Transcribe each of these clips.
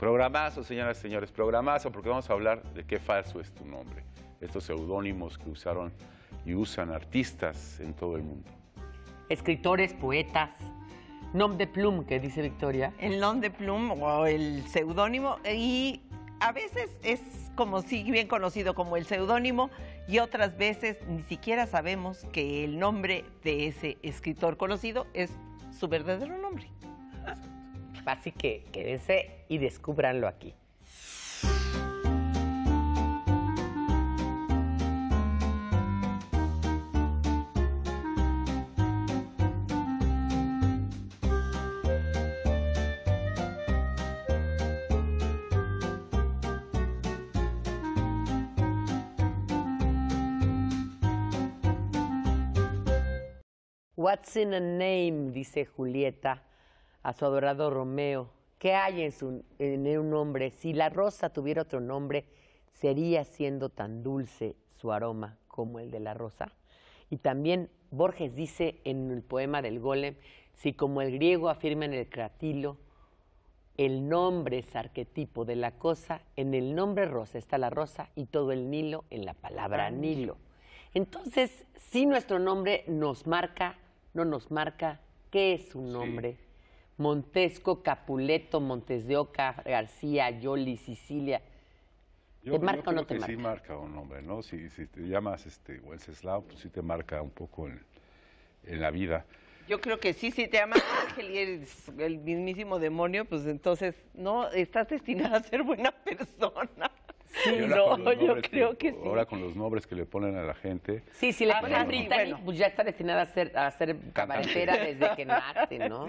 Programazo, señoras y señores, programazo, porque vamos a hablar de qué falso es tu nombre. Estos seudónimos que usaron y usan artistas en todo el mundo. Escritores, poetas, nom de plum, que dice Victoria. El nom de plum o el seudónimo y a veces es como si bien conocido como el seudónimo y otras veces ni siquiera sabemos que el nombre de ese escritor conocido es su verdadero nombre. Así que quédense y descúbranlo aquí. What's in a name, dice Julieta a su adorado Romeo, ¿qué hay en, un nombre? Si la rosa tuviera otro nombre, ¿sería siendo tan dulce su aroma como el de la rosa? Y también Borges dice en el poema del golem, si como el griego afirma en el cratilo, el nombre es arquetipo de la cosa, en el nombre rosa está la rosa y todo el Nilo en la palabra ah, Nilo. Entonces, si nuestro nombre nos marca, no nos marca, ¿qué es un nombre? Montesco, Capuleto, Montes de Oca, García, Yoli, Sicilia. ¿Te marca o no te marca? Sí marca un nombre, ¿no? Si, si te llamas este, Wenceslao, pues sí te marca un poco en, la vida. Yo creo que sí, si te llamas Ángel y eres el mismísimo demonio, pues entonces no estás destinada a ser buena persona. Sí, no, yo creo que sí. Ahora con los nombres que le ponen a la gente. Sí, si le ah, ponen a pues ya está destinada a ser, a ser cabaretera desde que nace, ¿no?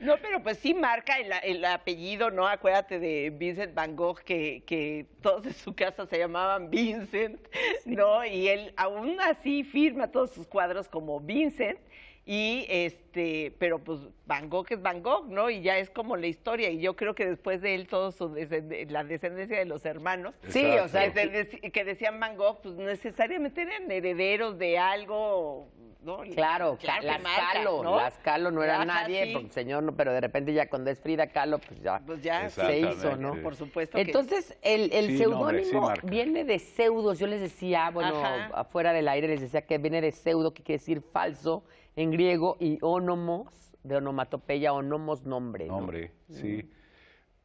no, pero pues sí marca el, apellido, ¿no? Acuérdate de Vincent Van Gogh, que, que todos en su casa se llamaban Vincent, ¿no? Y él aún así firma todos sus cuadros como Vincent y este este, pero pues Van Gogh es Van Gogh, ¿no? Y ya es como la historia, y yo creo que después de él todos su la descendencia de los hermanos, sí, o sea, que, decían Van Gogh, pues necesariamente eran herederos de algo, ¿no? Claro, las Calo, ¿no? las Calo no era nadie, señor, no, pero de repente ya cuando es Frida Calo, pues ya, pues, se hizo, ¿no? Por supuesto. Entonces, el, el seudónimo viene de pseudos, yo les decía, bueno, afuera del aire les decía que viene de pseudo, que quiere decir falso en griego, y on oh, Onomos, de onomatopeya, o nomos, nombre. ¿no? Nombre, sí.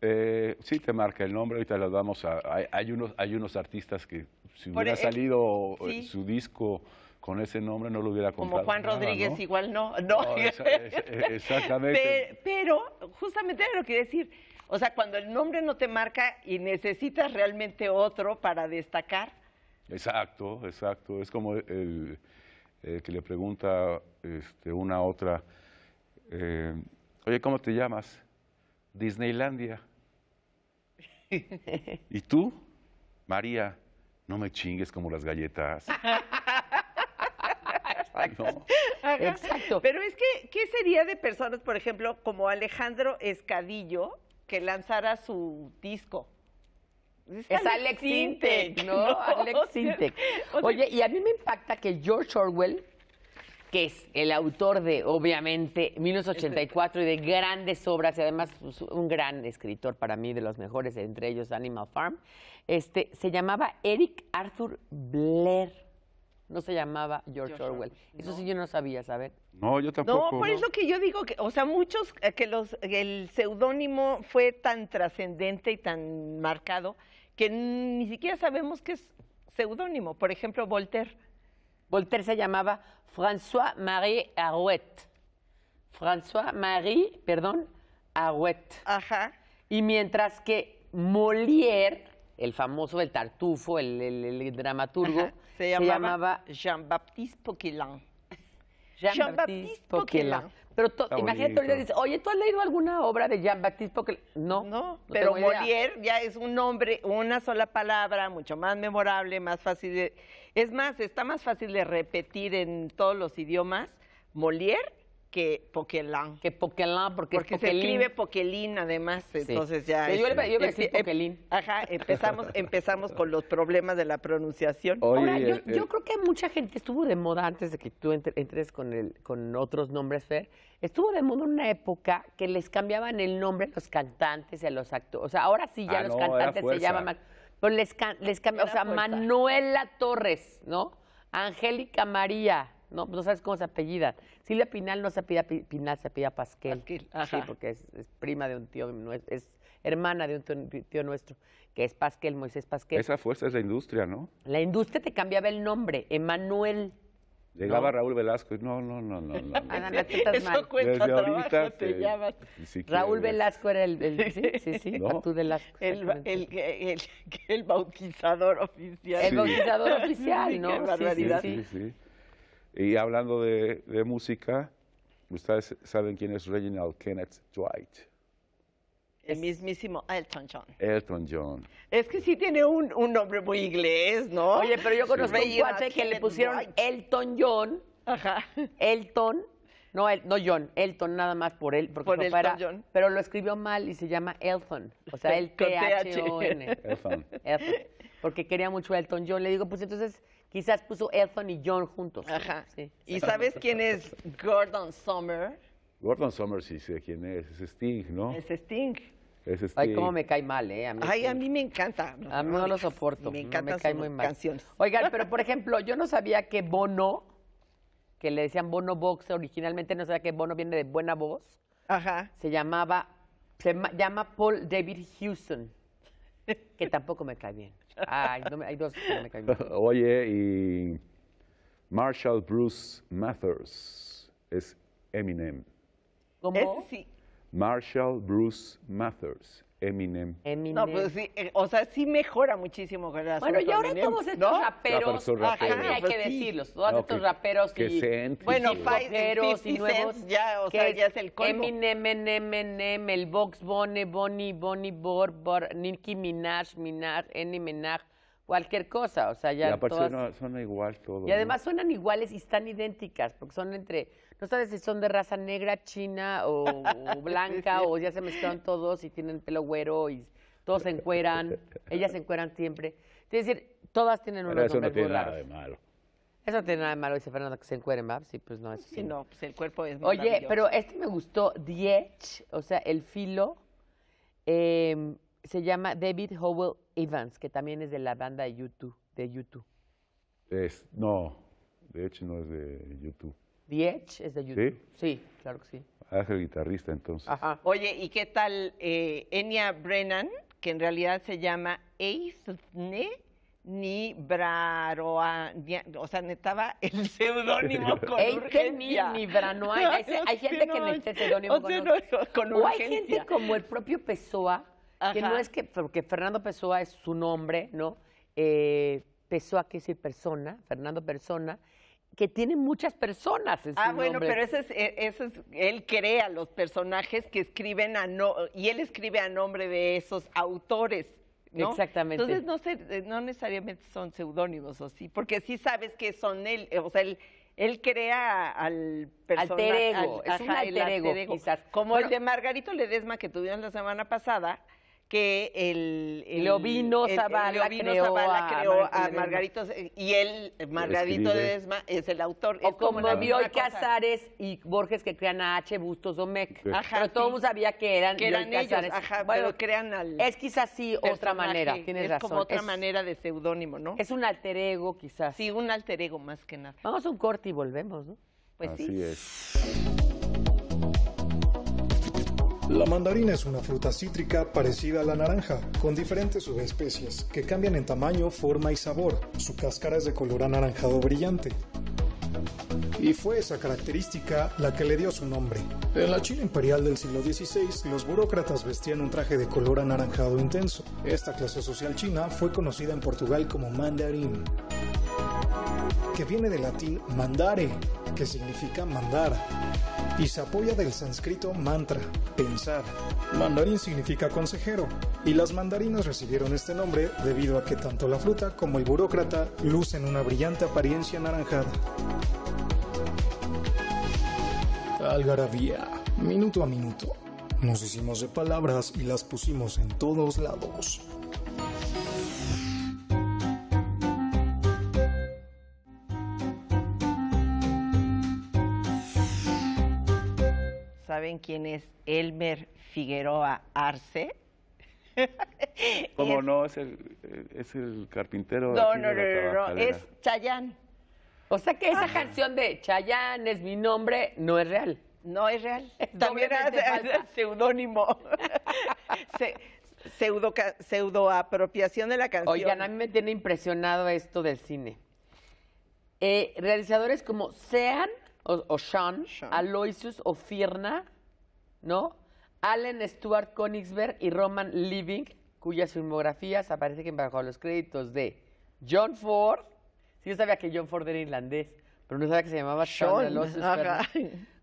Eh, sí te marca el nombre, ahorita lo damos a... Hay, unos, hay unos artistas que si hubiera e, salido eh, su disco con ese nombre no lo hubiera comprado. Como Juan ah, Rodríguez, igual no. E, exactamente. Pero, justamente era lo que decir. O sea, cuando el nombre no te marca y necesitas realmente otro para destacar. Exacto, exacto. Es como el, eh, que le pregunta este, una a otra, eh, oye, ¿cómo te llamas? Disneylandia. ¿Y tú? María, no me chingues como las galletas. Exacto. Pero es que, ¿qué sería de personas, por ejemplo, como Alejandro Escadillo, que lanzara su disco? Es, Alex Sintek, ¿no? Alex Sintek. Oye, y a mí me impacta que George Orwell, que es el autor de, obviamente, 1984 y de grandes obras, y además pues, un gran escritor para mí, de los mejores, entre ellos Animal Farm, este, se llamaba Eric Arthur Blair. No se llamaba George, Orwell. Eso sí yo no sabía, ¿sabes? No, yo tampoco. No, por eso que yo digo que, o sea, muchos, eh, que los, el seudónimo fue tan trascendente y tan marcado que ni siquiera sabemos qué es seudónimo. Por ejemplo, Voltaire. Voltaire se llamaba François-Marie Arouet. François-Marie, perdón, Arouet. Ajá. Y mientras que Molière, el famoso, el tartufo, el, dramaturgo, se llamaba, Jean-Baptiste Poquelin. Jean-Baptiste Poquelin pero imagínate, oye, ¿tú has leído alguna obra de Jean-Baptiste No, no, no pero Molière ya es un nombre, una sola palabra, mucho más memorable, más fácil de... Es más, está más fácil de repetir en todos los idiomas Molière que Poquelán. Que Poquelán, porque, porque se escribe Poquelín además, entonces ya... Yo, es, a Poquelín. Ajá, empezamos, empezamos con los problemas de la pronunciación. Ahora, eh, yo, creo que mucha gente estuvo de moda antes de que tú entres con, el, con otros nombres, Fer, estuvo de moda una época que les cambiaban el nombre a los cantantes y a los actores. O sea, ahora sí ya ah, los cantantes se llaman... Pero les, les cambiaban, o sea, Manuela Torres, ¿no? Angélica María, no, no sabes cómo se apellida. Silvia Pinal no se apellida Pinal, se apellida Pasquel. sí, porque es, prima de un tío, es hermana de un tío, nuestro, que es Pasquel, Moisés Pasquel. Esa fuerza es la industria, ¿no? La industria te cambiaba el nombre, Emanuel. Llegaba Raúl Velasco no, no, no, no. Ana, no te, llamas. Raúl Velasco era el, el sí, sí, sí, Velasco. El, el, bautizador oficial. El bautizador oficial, ¿no? sí. sí. Y hablando de, música, ustedes saben quién es Reginald Kenneth Dwight. El mismísimo Elton John. Elton John. Es que sí tiene un, nombre muy inglés, ¿no? Oye, pero yo conozco un cuate que le pusieron Elton John. Ajá. Elton. No, no John, Elton nada más por él, porque por pero lo escribió mal y se llama Elton, o sea, el T H O e N. Elton. Elton. Porque quería mucho a Elton John. Le digo, pues entonces Quizás puso Elton y John juntos. Ajá. ¿Y sabes quién es Gordon Summer? Gordon Summer sí sé quién es. Es Sting, ¿no? Es Sting. Es Sting. Ay, cómo me cae mal, ¿eh? A mí Ay, a mí me encanta. a mí no, lo soporto. Me encanta. me cae muy mal. Canciones. Oigan, pero por ejemplo, yo no sabía que Bono, que le decían Bono Box, originalmente no sabía que Bono viene de Buena Voz. Ajá. Se llamaba, se llama Paul David Houston. que tampoco me cae bien. hay dos que no me caen bien. Oye, y Marshall Bruce Mathers es Eminem. ¿Cómo? Es, sí. Marshall Bruce Mathers Eminem. No, pues sí, eh, o sea, sí mejora muchísimo. Gracias bueno, y ahora todos estos raperos, hay que pues decirlos, todos ah, estos raperos que y, bueno, raperos y nuevos, ya, o sea, ya es el colmo. Eminem, Eminem, Eminem, el Box Bonnie, Bonnie, Bonnie, Bor, Bor, Nicki Minaj, Minaj, Eni Minaj, cualquier cosa, o sea, ya y aparte suena igual todo. Y además suenan iguales y están idénticas, porque son entre no sabes si son de raza negra, china o, blanca, o ya se mezclan todos y tienen pelo güero y todos se encueran, ellas se encueran siempre. Es decir, todas tienen un. eso no tiene nada de malo. Eso no tiene nada de malo, dice Fernando, que se encueren, más. Sí, pues no, eso sí. sí. No, pues el cuerpo es Oye, pero este me gustó, Diech, o sea, el filo, em, se llama David Howell Evans, que también es de la banda de YouTube. De YouTube. Es, no, de hecho no es de YouTube. The es de YouTube. ¿Sí? claro que sí. Ah, el guitarrista entonces. Ajá. Oye, ¿y qué tal eh, Enya Brennan, que en realidad se llama Eithne ni o sea, estaba el seudónimo con Eifne urgencia. Ni, hay, gente que necesita el seudónimo con, no, urgencia. O hay gente como el propio Pessoa, que no es que, porque Fernando Pessoa es su nombre, ¿no? Eh, Pessoa quiere decir persona, Fernando Persona, que tiene muchas personas. ah, bueno, pero ese es, eh, ese él crea los personajes que escriben a no, y él escribe a nombre de esos autores. Exactamente. Entonces no, eh, no necesariamente son seudónimos o sí, porque sí sabes que son él, eh, o sea, él, él crea al personaje. es Como el de Margarito Ledesma que tuvieron la semana pasada, que el, el Leovino Zavala, el, creó, a, Margarito y él Margarito de Desma es el autor. O como, como Bioy Casares y Borges que crean a H. Bustos Omec. Ajá, pero todo sabía que eran, que eran ellos. bueno, crean al Es quizás sí otra manera, tienes es como otra manera de seudónimo, ¿no? Es un alter ego quizás. Sí, un alter ego más que nada. Vamos a un corte y volvemos, ¿no? Pues Así sí. es. La mandarina es una fruta cítrica parecida a la naranja, con diferentes subespecies que cambian en tamaño, forma y sabor. Su cáscara es de color anaranjado brillante. Y fue esa característica la que le dio su nombre. En la China imperial del siglo XVI, los burócratas vestían un traje de color anaranjado intenso. Esta clase social china fue conocida en Portugal como mandarín, que viene del latín mandare, que significa mandar y se apoya del sánscrito mantra, pensar. Mandarín significa consejero y las mandarinas recibieron este nombre debido a que tanto la fruta como el burócrata lucen una brillante apariencia anaranjada. Algarabía, minuto a minuto. Nos hicimos de palabras y las pusimos en todos lados. quién es Elmer Figueroa Arce. Como no? Es el, carpintero. No, no, no, no, es Chayán. O sea que esa ah. canción de Chayán es mi nombre no es real. No es real. También es seudónimo. Se, pseudo, pseudoapropiación de la canción. Oigan, a mí me tiene impresionado esto del cine. Eh, realizadores como Sean o, Sean, Sean, Aloysius o Firna ¿no? Allen Stuart Konigsberg y Roman Living, cuyas filmografías aparecen bajo los créditos de John Ford. Sí, yo sabía que John Ford era irlandés, pero no sabía que se llamaba Sean.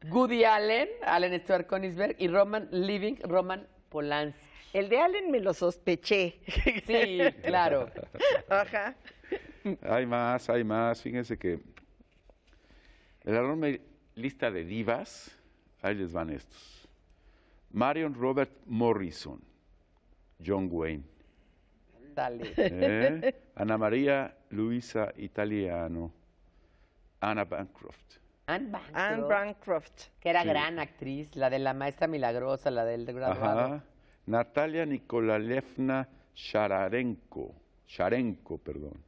Goody Allen, Allen Stuart Konigsberg y Roman Living, Roman Polanski. El de Allen me lo sospeché. Sí, claro. Ajá. Hay más, hay más. Fíjense que en la enorme lista de divas, ahí les van estos. Marion Robert Morrison, John Wayne. ¿Eh? Ana María Luisa Italiano, Anna Bancroft. Anne Bancroft, Que era gran actriz, la de la maestra milagrosa, la del graduado. Natalia Nikolalevna Shararenko, Sharenko, perdón.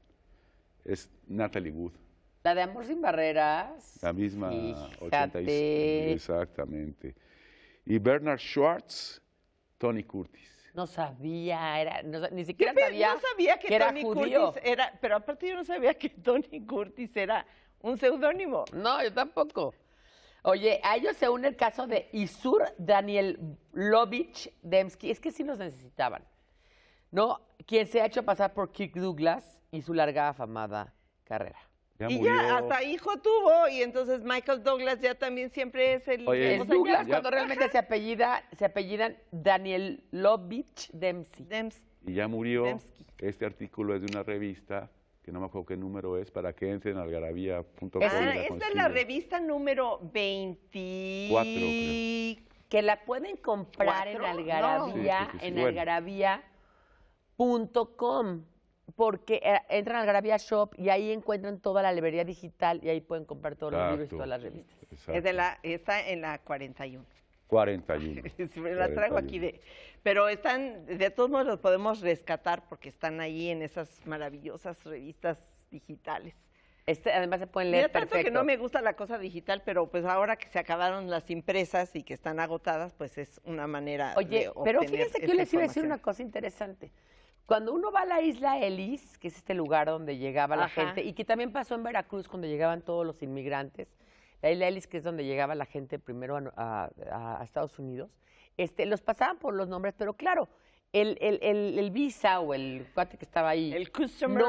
Es Natalie Wood. La de Amor sin Barreras. La misma, Exactamente y Bernard Schwartz, Tony Curtis. No sabía, era, ni siquiera sabía. sabía que, Tony Curtis era, pero aparte yo no sabía que Tony Curtis era un seudónimo. No, yo tampoco. Oye, a ellos se une el caso de Isur Daniel Lovich Demsky. Es que sí nos necesitaban. ¿No? Quien se ha hecho pasar por Kirk Douglas y su larga afamada carrera y ya hasta hijo tuvo y entonces Michael Douglas ya también siempre es el Oye, Douglas cuando realmente se apellida se apellidan Daniel Lovich Dempsey. Y ya murió. Este artículo es de una revista que no me acuerdo qué número es, para que entren en algarabía.com. Ah, esta es la revista número 24. Que la pueden comprar en algarabía, algarabía.com porque eh, entran al Gravia Shop y ahí encuentran toda la librería digital y ahí pueden comprar todos los libros y todas las revistas. está en la 41. 41. La traigo aquí de... Pero están, de todos modos los podemos rescatar porque están ahí en esas maravillosas revistas digitales. Este, además se pueden leer perfecto. tanto que no me gusta la cosa digital, pero pues ahora que se acabaron las impresas y que están agotadas, pues es una manera Oye, pero fíjense que yo les iba a decir una cosa interesante. Cuando uno va a la isla Ellis, que es este lugar donde llegaba la gente, y que también pasó en Veracruz cuando llegaban todos los inmigrantes, la isla Ellis, que es donde llegaba la gente primero a, Estados Unidos, este, los pasaban por los nombres, pero claro, el, visa o el cuate que estaba ahí. El customer.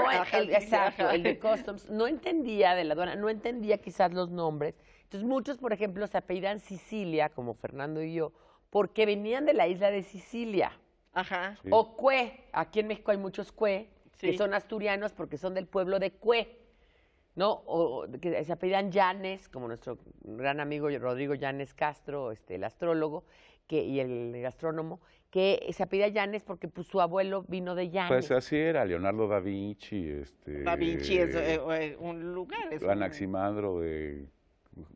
de customs. No entendía de la aduana, no entendía quizás los nombres. Entonces, muchos, por ejemplo, se apellidan Sicilia, como Fernando y yo, porque venían de la isla de Sicilia. Ajá. O cue. Aquí en México hay muchos cue, que son asturianos porque son del pueblo de cue. ¿No? O, que se apellidan Llanes, como nuestro gran amigo Rodrigo Llanes Castro, este, el astrólogo que, y el gastrónomo, que se apellida Llanes porque pues, su abuelo vino de Llanes. Pues así era, Leonardo da Vinci. Este, da Vinci es eh, eh, un lugar. Anaximandro de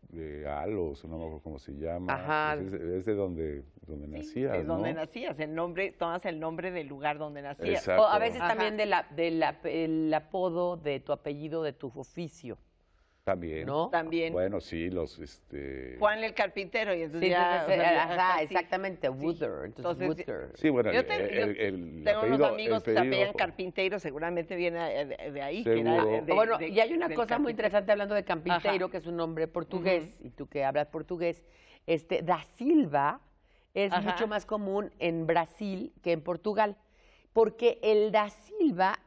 de eh, Alos, no me acuerdo cómo se llama. Ajá. Es, de donde, donde sí, nacías. De donde nacías, el nombre, tomas el nombre del lugar donde nacías. O a veces también del la, apodo de tu apellido, de tu oficio. También. ¿No? También. Bueno, sí, los... Este... Juan el carpintero y entonces ajá, exactamente, Wooder, Entonces, Wooder. Sí, bueno, yo, tengo unos amigos que también Carpintero, seguramente viene de, ahí. bueno, y hay una cosa muy interesante hablando de carpintero, que es un nombre portugués, y tú que hablas portugués, este, da Silva es mucho más común en Brasil que en Portugal, porque el da Silva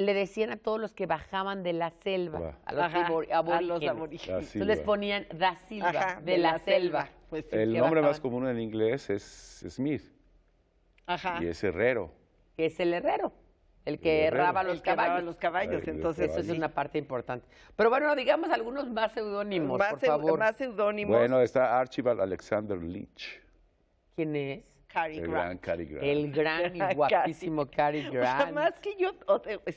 le decían a todos los que bajaban de la selva, a los, aborígenes. Ah, entonces les ponían da Silva, de, la, selva. Pues el nombre más común en inglés es Smith. Ajá. Y es herrero. es el herrero. El que erraba los, caballos. los caballos. entonces, eso es una parte importante. Pero bueno, digamos algunos más seudónimos, por favor. Más seudónimos. Bueno, está Archibald Alexander Leach. ¿Quién es? el Gran Cary El gran y guapísimo Cary Grant. O más que yo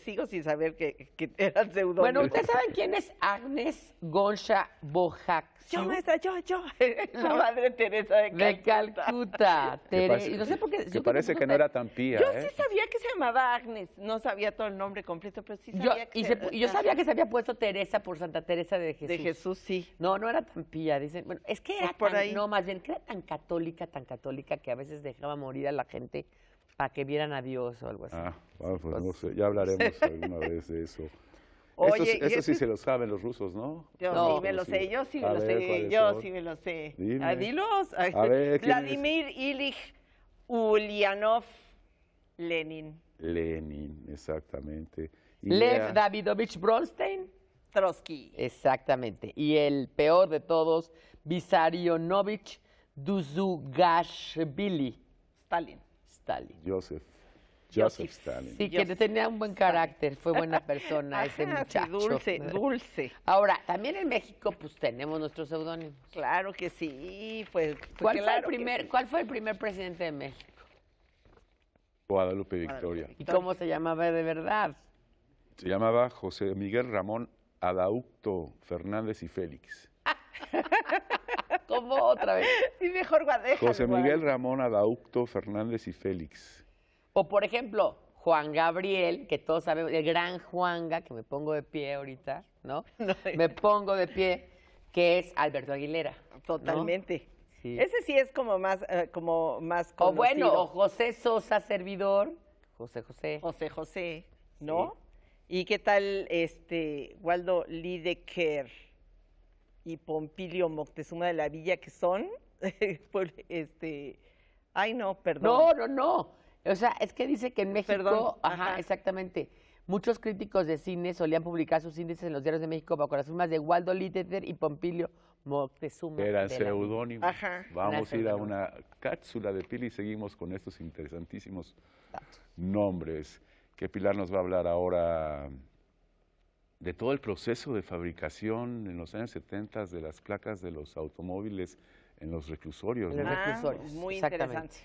sigo sin saber que, que eran Bueno, ¿ustedes saben quién es Agnes Goncha Bojax. Yo, maestra, yo, yo. La madre Teresa de Calcuta. De Calcuta. y no sé por qué. Que parece que no era tan pía. Yo ¿eh? sí sabía que se llamaba Agnes. No sabía todo el nombre completo, pero sí sabía que y yo sabía que se había puesto Teresa por Santa Teresa de Jesús. De Jesús, sí. No, no era tan pía, dicen. Bueno, es que era tan, no, más bien, que era tan católica, tan católica que a veces dejaba morir a la gente para que vieran a Dios o algo así. Ah, pues no sé, ya hablaremos alguna vez de eso. eso, sí se lo saben los rusos, ¿no? Yo sí me lo sé, yo sí me lo sé, yo sí me lo sé. Vladimir Ilich Ulyanov Lenin. Lenin, exactamente. Lev Davidovich Bronstein. Trotsky. Exactamente. Y el peor de todos, Vissarionovich Duzugashvili. Stalin. Stalin. Joseph. Joseph Stalin. Sí, que tenía un buen carácter, fue buena persona ese muchacho. dulce, dulce. Ahora, también en México, pues tenemos nuestros seudónimos. Claro que sí, pues. pues ¿Cuál, fue el primer, ¿Cuál fue el primer presidente de México? Guadalupe Victoria. ¿Y cómo se llamaba de verdad? Se llamaba José Miguel Ramón Adaucto Fernández y Félix. como otra vez? Sí, mejor Guadeja. José Miguel Ramón Adaucto Fernández y Félix. O por ejemplo, Juan Gabriel, que todos sabemos, el gran Juanga, que me pongo de pie ahorita, ¿no? Eh. me pongo de pie, que es Alberto Aguilera. Totalmente. Ese sí es como más, eh, como más conocido. O bueno, o José Sosa, servidor. José José. José José, ¿no? ¿Y qué tal este Waldo Lideker? y Pompilio Moctezuma de la Villa, que son, pues, este, ay no, perdón. No, no, no. O sea, es que dice que en México, perdón, ajá, exactamente. Muchos críticos de cine solían publicar sus índices en los diarios de México bajo las firmas de Waldo Litteter y Pompilio Moctezuma. Eran seudónimos. Ajá. Vamos a ir a una cápsula de Pili y seguimos con estos interesantísimos nombres que Pilar nos va a hablar ahora de todo el proceso de fabricación en los años 70 de las placas de los automóviles en los reclusorios. Ah, muy interesante.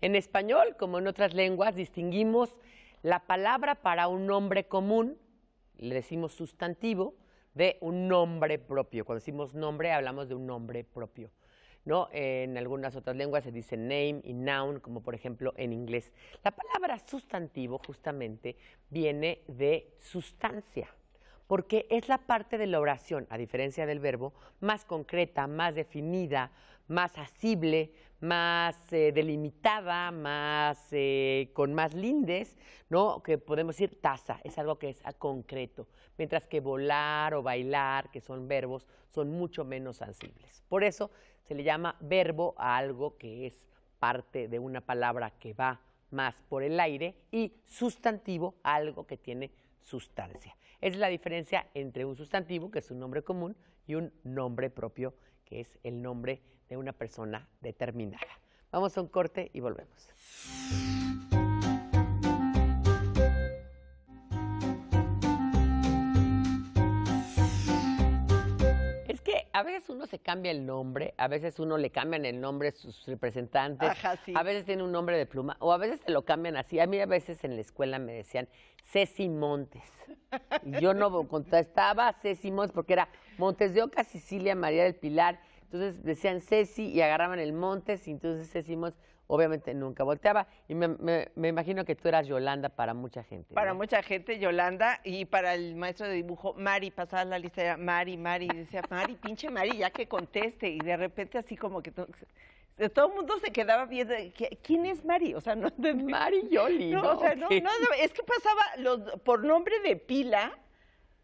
En español, como en otras lenguas, distinguimos la palabra para un nombre común, le decimos sustantivo, de un nombre propio. Cuando decimos nombre, hablamos de un nombre propio. ¿no? En algunas otras lenguas se dice name y noun, como por ejemplo en inglés. La palabra sustantivo justamente viene de sustancia, porque es la parte de la oración, a diferencia del verbo, más concreta, más definida, más asible, más eh, delimitada, más eh, con más lindes, ¿no? Que podemos decir taza, es algo que es a concreto, mientras que volar o bailar, que son verbos, son mucho menos sensibles. Por eso se le llama verbo a algo que es parte de una palabra que va más por el aire y sustantivo a algo que tiene sustancia. Es la diferencia entre un sustantivo, que es un nombre común, y un nombre propio, que es el nombre de una persona determinada. Vamos a un corte y volvemos. a veces uno se cambia el nombre, a veces uno le cambian el nombre a sus representantes, a veces tiene un nombre de pluma, o a veces te lo cambian así. A mí a veces en la escuela me decían Ceci Montes. yo no contestaba Ceci Montes porque era Montes de Oca, Sicilia, María del Pilar. Entonces decían Ceci y agarraban el Montes, y entonces Ceci Montes obviamente nunca volteaba. Y me, me, imagino que tú eras Yolanda para mucha gente. Para mucha gente, Yolanda, y para el maestro de dibujo, Mari, pasaba la lista, era Mari, Mari, y decía, Mari, pinche Mari, ya que conteste. Y de repente así como que todo, el mundo se quedaba viendo, ¿quién es Mari? O sea, no... Mari Yoli. No, o no, es que pasaba los, por nombre de pila,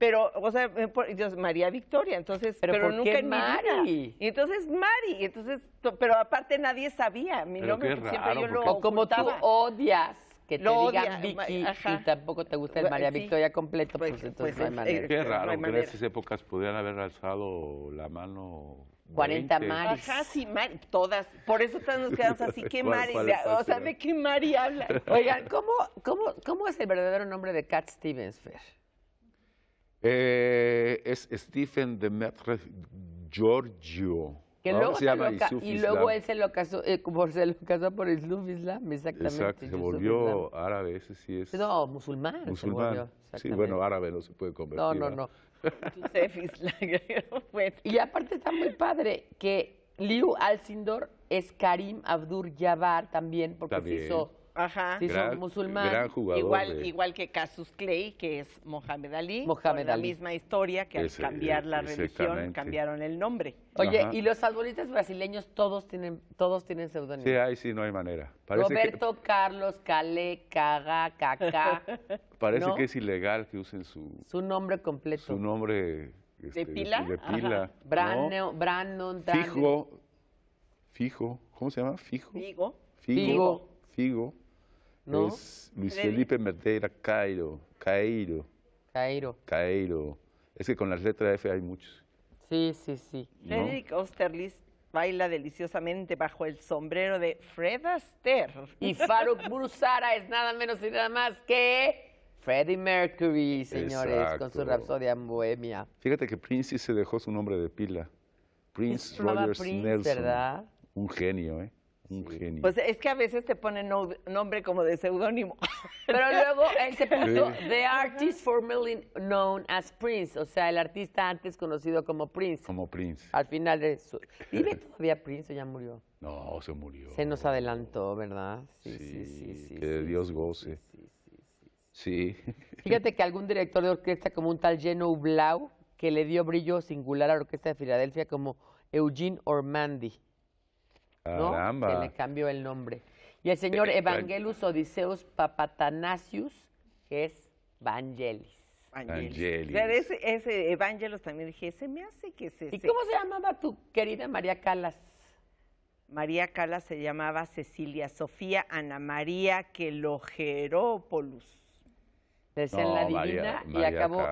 pero, o sea, eh, María Victoria, entonces, pero, nunca en Mari. Y entonces Mari, entonces, pero aparte nadie sabía mi nombre, siempre yo lo ocultaba. Como tú odias que te digan Vicky y tampoco te gusta el María Victoria completo, pues, pues, entonces pues, no hay manera. Qué raro, que en esas épocas pudieran haber alzado la mano 40 20. maris. Ajá, sí, todas. Por eso todas nos quedamos así, ¿qué Mari? O sea, ¿de qué Mari habla? Oigan, ¿cómo, cómo, cómo es el verdadero nombre de Cat Stevens, Fer? Eh, es Stephen Demetre Giorgio. Que se, llama loca, Y luego él se lo casó, por, eh, se lo casó por Isuf Islam, exactamente. Exacto, se volvió árabe, ese sí es. No, musulmán. Musulmán. sí, bueno, árabe no se puede convertir. No, no, no. y aparte está muy padre que Liu Alcindor es Karim Abdur Yabar también, porque se hizo Ajá. gran, son musulmán. jugador igual, igual que Casus Clay, que es Mohamed Ali. Mohamed con Ali. La misma historia que al cambiar la religión cambiaron el nombre. Oye, y los futbolistas brasileños todos tienen, todos tienen Sí, ahí sí no hay manera. Roberto, Carlos, Calé, Caga, Caca Parece que es ilegal que usen su... Su nombre completo. Su nombre... ¿De este, pila? De, pila. Brandon, Fijo, Fijo, ¿cómo se llama? Fijo. Figo. Figo. Figo. Luis Felipe Merdeira Cairo. Cairo. Cairo. Cairo. Es que con las letras F hay muchos. Sí, sí, sí. Frederick baila deliciosamente bajo el sombrero de Fred Astaire. Y Faruk Bursara es nada menos y nada más que Freddie Mercury, señores, con su rapsodia en Bohemia. Fíjate que Prince se dejó su nombre de pila. Prince Rogers Nelson. Un genio, ¿eh? Pues es que a veces te ponen nombre como de seudónimo. Pero luego él se puso The Artist Formerly Known as Prince, o sea, el artista antes conocido como Prince. Como Prince. Al final de su... ¿Vive todavía Prince o ya murió? No, se murió. Se nos adelantó, ¿verdad? Sí, sí, sí. sí que Dios goce. Sí, sí, Fíjate que algún director de orquesta como un tal Geno Blau, que le dio brillo singular a la Orquesta de Filadelfia como Eugene Ormandy ¿no? Que ah, le cambió el nombre. Y el señor eh, eh, Evangelus Odiseus Papatanasius, es Vangelis. Vangelis. ese, ese, Evangelos también dije, ese me hace que se... ¿Y cómo se llamaba tu querida María Calas? María Calas se llamaba Cecilia Sofía Ana María Que decían no, la divina y acabó,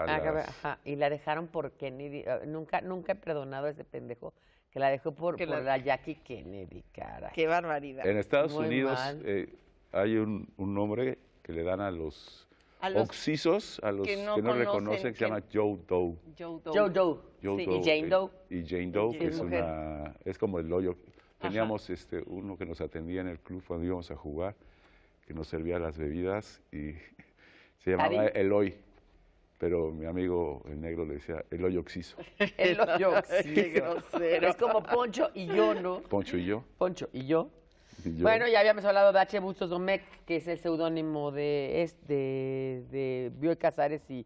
y la dejaron porque ah, nunca, nunca he perdonado a ese pendejo que la dejó por, la... Jackie Kennedy, cara. Qué barbaridad. En Estados Unidos eh, hay un, un, nombre que le dan a los, oxisos, a los que no, reconocen, que se llama Joe Doe. Joe Doe. Joe Y Jane eh, Doe. Y Jane Doe, que es, una, es como el hoyo. Teníamos este, uno que nos atendía en el club cuando íbamos a jugar, que nos servía las bebidas y se llamaba Eloy pero mi amigo el negro le decía el hoyo oxiso. el hoyo oxiso. es como Poncho y yo, ¿no? Poncho y yo. Poncho y yo. Bueno, ya habíamos hablado de H. Bustos Domecq, que es el seudónimo de, este, de Bioy Casares y,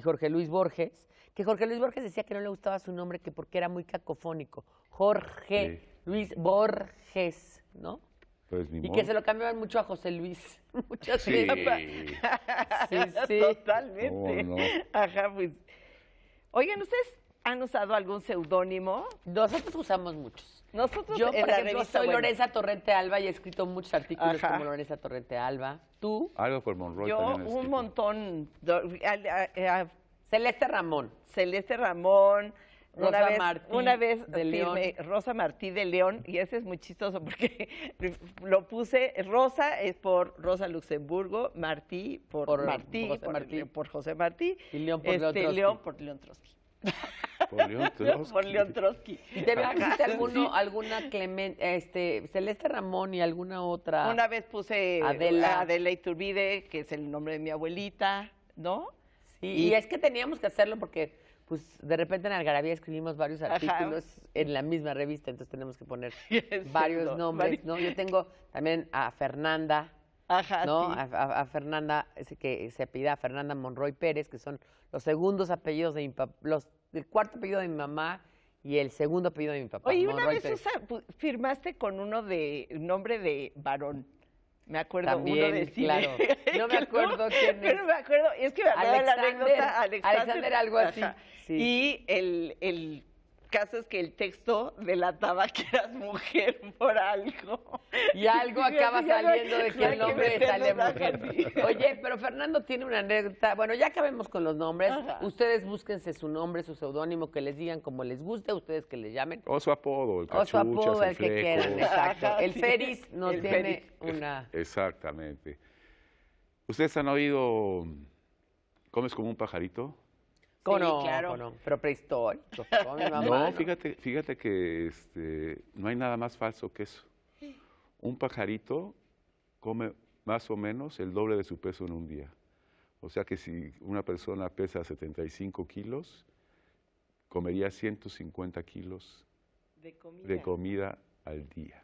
Jorge Luis Borges, que Jorge Luis Borges decía que no le gustaba su nombre que porque era muy cacofónico. Jorge Luis Borges, ¿no? Pues y que se lo cambiaban mucho a José Luis. Muchas sí, sí. Totalmente. Ajá, pues. Oigan, ¿ustedes han usado algún seudónimo? Nosotros usamos muchos. Nosotros Yo, soy Lorenza Torrente Alba y he escrito muchos artículos como Lorenza Torrente Alba. ¿Tú? Algo por Monroy Yo un montón. Celeste Ramón. Celeste Ramón. Rosa una vez, una vez León. Rosa Martí de León, y ese es muy chistoso porque lo puse, Rosa es por Rosa Luxemburgo, Martí por, Martí, José por, Martí. José Martí, y León por León, este, León Trotsky. Por León Trotsky. ¿Y te ah, alguna Clemente, este, Celeste Ramón y alguna otra? Una vez puse Adela. Adela Iturbide, que es el nombre de mi abuelita, ¿no? Sí, y es que teníamos que hacerlo porque pues de repente en Algarabía escribimos varios artículos en la misma revista, entonces tenemos que poner varios nombres, ¿no? Yo tengo también a Fernanda, ¿no? A, Fernanda, ese que se apellida Fernanda Monroy Pérez, que son los segundos apellidos de mi papá, los, el cuarto apellido de mi mamá y el segundo apellido de mi papá. Oye, una vez firmaste con uno de nombre de varón me acuerdo uno de cine. Claro. No me acuerdo quién es. Pero me acuerdo, es que me acuerdo la anécdota Alexander, algo así. Y el, el caso que el texto delataba que eras mujer por algo. Y algo acaba saliendo de que el nombre sale mujer. Oye, pero Fernando tiene una anécdota. Bueno, ya acabemos con los nombres. Ustedes búsquense su nombre, su seudónimo, que les digan como les guste, ustedes que les llamen. O su apodo, el quieran o su apodo, el, que quieran, exacto. el Feris no tiene una... Exactamente. ¿Ustedes han oído comes como un pajarito? claro. no Pero prehistórico. No, fíjate, fíjate que este, no hay nada más falso que eso. Un pajarito come más o menos el doble de su peso en un día. O sea que si una persona pesa 75 kilos, comería 150 kilos de comida, al día.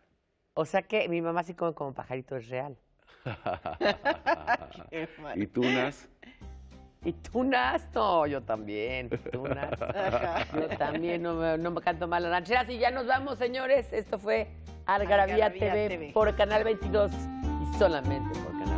O sea que mi mamá sí come como pajarito, es real. ¿Y tú, Nas? Y tú nas, yo también. Tú yo también no me, no me canto mal las rancheras. Y ya nos vamos, señores. Esto fue Algarabía, TV, por Canal 22 y solamente por Canal